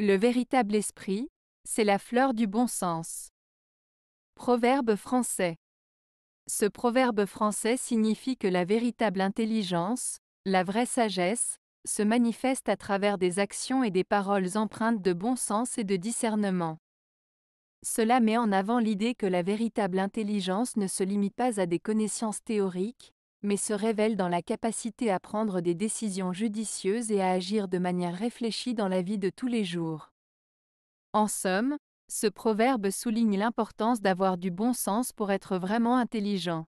Le véritable esprit, c'est la fleur du bon sens. Proverbe français. Ce proverbe français signifie que la véritable intelligence, la vraie sagesse, se manifeste à travers des actions et des paroles empreintes de bon sens et de discernement. Cela met en avant l'idée que la véritable intelligence ne se limite pas à des connaissances théoriques, mais se révèle dans la capacité à prendre des décisions judicieuses et à agir de manière réfléchie dans la vie de tous les jours. En somme, ce proverbe souligne l'importance d'avoir du bon sens pour être vraiment intelligent.